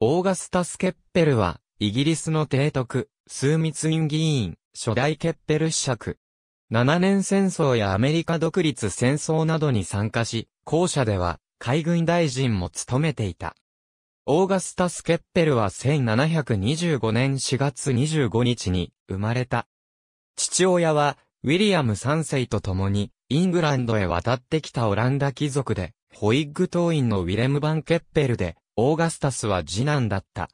オーガスタ・スケッペルは、イギリスの提督、枢密院議員、初代ケッペル子爵。7年戦争やアメリカ独立戦争などに参加し、後者では、海軍大臣も務めていた。オーガスタ・スケッペルは1725年4月25日に生まれた。父親は、ウィリアム3世と共に、イングランドへ渡ってきたオランダ貴族で、ホイッグ党員のウィレム・バン・ケッペルで、オーガスタスは次男だった。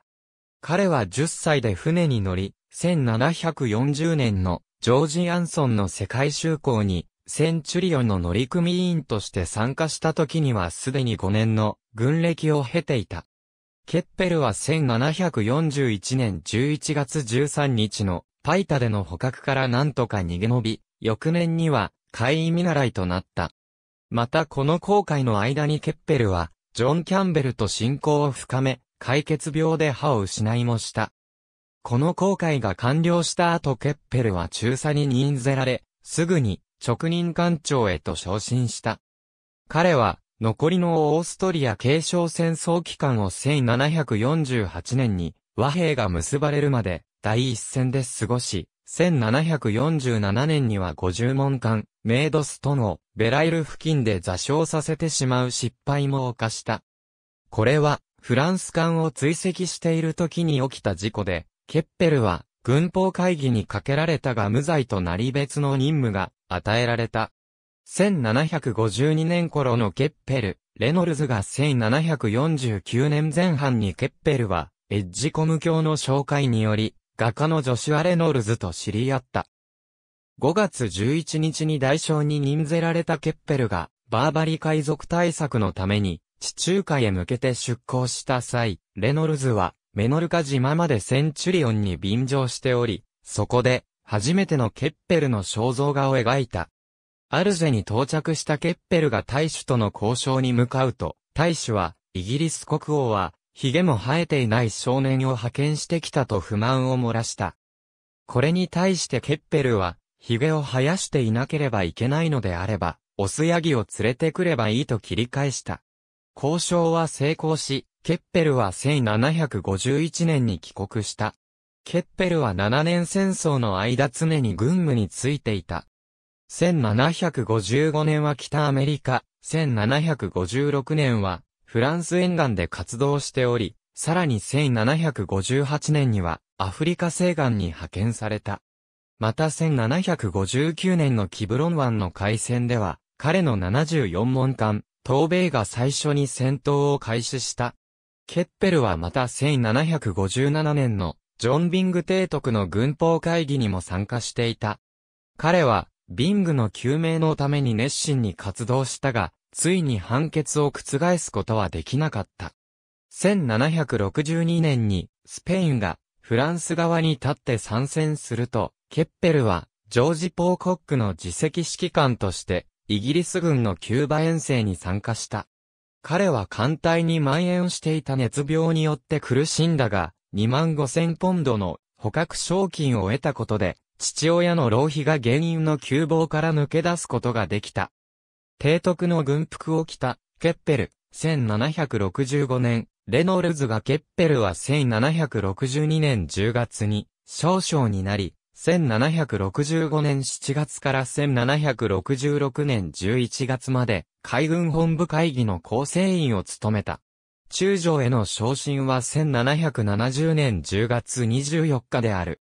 彼は10歳で船に乗り、1740年のジョージ・アンソンの世界就航に、センチュリオの乗組員として参加した時にはすでに5年の軍歴を経ていた。ケッペルは1741年11月13日のパイタでの捕獲から何とか逃げ延び、翌年には会員見習いとなった。またこの航海の間にケッペルはジョン・キャンベルと親交を深め、解決病で歯を失いもした。この航海が完了した後ケッペルは中佐に任ぜられ、すぐに直任艦長へと昇進した。彼は残りのオーストリア継承戦争期間を1748年に和平が結ばれるまで第一線で過ごし、1747年には50門艦、メイドスとのベライル付近で座礁させてしまう失敗も犯した。これは、フランス艦を追跡している時に起きた事故で、ケッペルは、軍法会議にかけられたが無罪となり別の任務が与えられた。1752年頃のケッペル、レノルズが1749年前半にケッペルは、エッジコム教の紹介により、画家のジョシュア・レノルズと知り合った。5月11日に代償に任せられたケッペルが、バーバリ海賊対策のために、地中海へ向けて出港した際、レノルズは、メノルカ島までセンチュリオンに便乗しており、そこで、初めてのケッペルの肖像画を描いた。アルジェに到着したケッペルが大使との交渉に向かうと、大使は、イギリス国王は、髭も生えていない少年を派遣してきたと不満を漏らした。これに対してケッペルは、髭を生やしていなければいけないのであれば、オスヤギを連れてくればいいと切り返した。交渉は成功し、ケッペルは1751年に帰国した。ケッペルは7年戦争の間常に軍務についていた。1755年は北アメリカ、1756年はフランス沿岸で活動しており、さらに1758年にはアフリカ西岸に派遣された。また1759年のキブロン湾の海戦では、彼の74門艦、東米が最初に戦闘を開始した。ケッペルはまた1757年のジョン・ビング提督の軍法会議にも参加していた。彼は、ビングの救命のために熱心に活動したが、ついに判決を覆すことはできなかった。1762年にスペインがフランス側に立って参戦すると、ケッペルはジョージ・ポーコックの自責指揮官としてイギリス軍のキューバ遠征に参加した。彼は艦隊に蔓延していた熱病によって苦しんだが、2万5千ポンドの捕獲賞金を得たことで、父親の浪費が原因の窮乏から抜け出すことができた。提督の軍服を着た、ケッペル、1765年、レノルズがケッペルは1762年10月に、少将になり、1765年7月から1766年11月まで、海軍本部会議の構成員を務めた。中将への昇進は1770年10月24日である。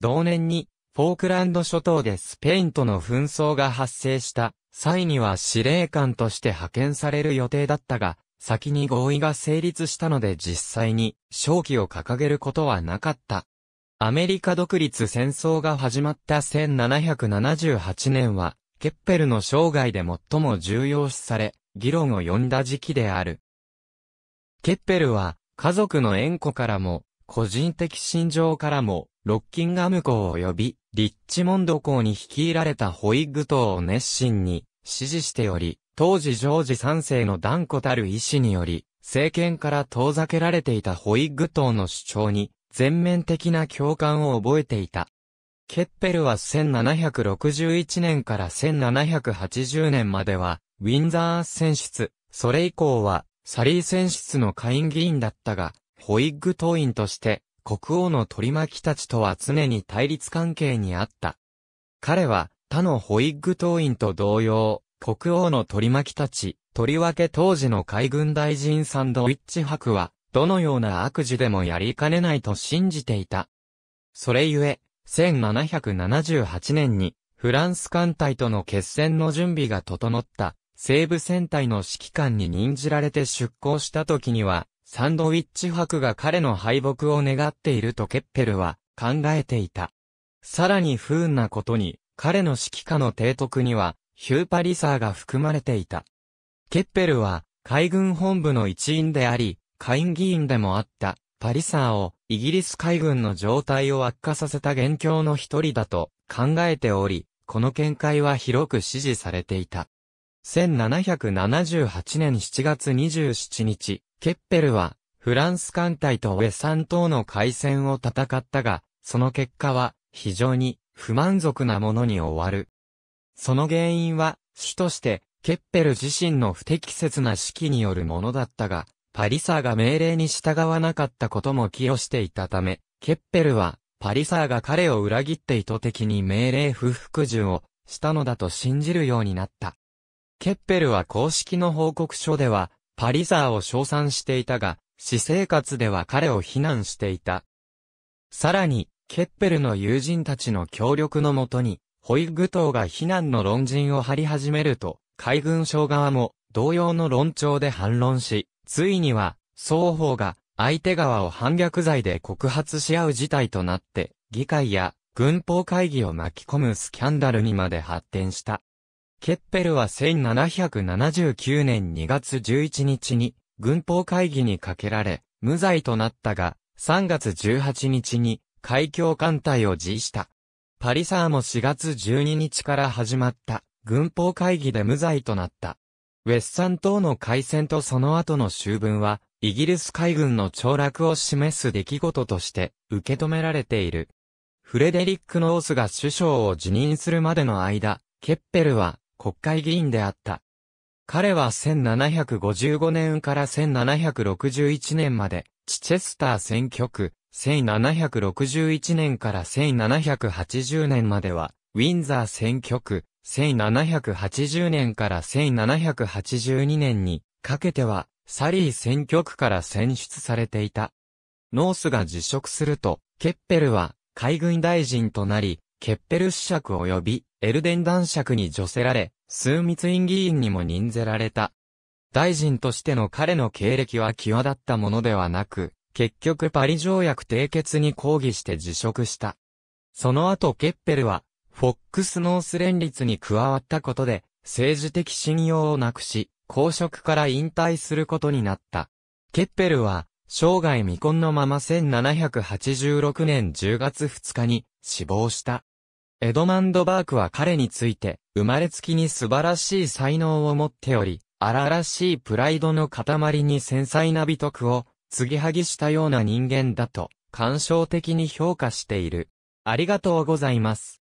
同年に、フォークランド諸島でスペインとの紛争が発生した際には司令官として派遣される予定だったが、先に合意が成立したので実際に勝機を掲げることはなかった。アメリカ独立戦争が始まった1778年は、ケッペルの生涯で最も重要視され、議論を呼んだ時期である。ケッペルは、家族の縁故からも、個人的心情からも、ロッキンガム校及び、リッチモンド校に率いられたホイッグ党を熱心に支持しており、当時ジョージ3世の断固たる意志により、政権から遠ざけられていたホイッグ党の主張に、全面的な共感を覚えていた。ケッペルは1761年から1780年までは、ウィンザー選出、それ以降は、サリー選出の下院議員だったが、ホイッグ党員として、国王の取り巻きたちとは常に対立関係にあった。彼は、他のホイッグ党員と同様、国王の取り巻きたち、とりわけ当時の海軍大臣サンドウィッチ博は、どのような悪事でもやりかねないと信じていた。それゆえ、1778年に、フランス艦隊との決戦の準備が整った、西部戦隊の指揮官に任じられて出港した時には、サンドウィッチ博が彼の敗北を願っているとケッペルは考えていた。さらに不運なことに、彼の指揮下の提督には、ヒューパリサーが含まれていた。ケッペルは、海軍本部の一員であり、下院議員でもあった、パリサーを、イギリス海軍の状態を悪化させた元凶の一人だと考えており、この見解は広く支持されていた。1778年7月27日、ケッペルは、フランス艦隊とウェサン島の海戦を戦ったが、その結果は、非常に、不満足なものに終わる。その原因は、主として、ケッペル自身の不適切な指揮によるものだったが、パリサーが命令に従わなかったことも寄与していたため、ケッペルは、パリサーが彼を裏切って意図的に命令不服従をしたのだと信じるようになった。ケッペルは公式の報告書では、パリザーを称賛していたが、私生活では彼を非難していた。さらに、ケッペルの友人たちの協力のもとに、ホイッグ党が非難の論陣を張り始めると、海軍省側も同様の論調で反論し、ついには、双方が相手側を反逆罪で告発し合う事態となって、議会や軍法会議を巻き込むスキャンダルにまで発展した。ケッペルは1779年2月11日に軍法会議にかけられ、無罪となったが、3月18日に海峡艦隊を辞した。パリサーも4月12日から始まった軍法会議で無罪となった。ウェッサン島の海戦とその後の終文は、イギリス海軍の凋落を示す出来事として受け止められている。フレデリック・ノースが首相を辞任するまでの間、ケッペルは国会議員であった。彼は1755年から1761年まで、チチェスター選挙区、1761年から1780年までは、ウィンザー選挙区、1780年から1782年にかけては、サリー選挙区から選出されていた。ノースが辞職すると、ケッペルは海軍大臣となり、ケッペル子爵及びエルデン男爵に助せられ、数密院議員にも任ぜられた。大臣としての彼の経歴は際立ったものではなく、結局パリ条約締結に抗議して辞職した。その後ケッペルは、フォックスノース連立に加わったことで、政治的信用をなくし、公職から引退することになった。ケッペルは、生涯未婚のまま1786年10月2日に死亡した。エドマンド・バークは彼について、生まれつきに素晴らしい才能を持っており、荒々しいプライドの塊に繊細な美徳を、継ぎはぎしたような人間だと、感傷的に評価している。ありがとうございます。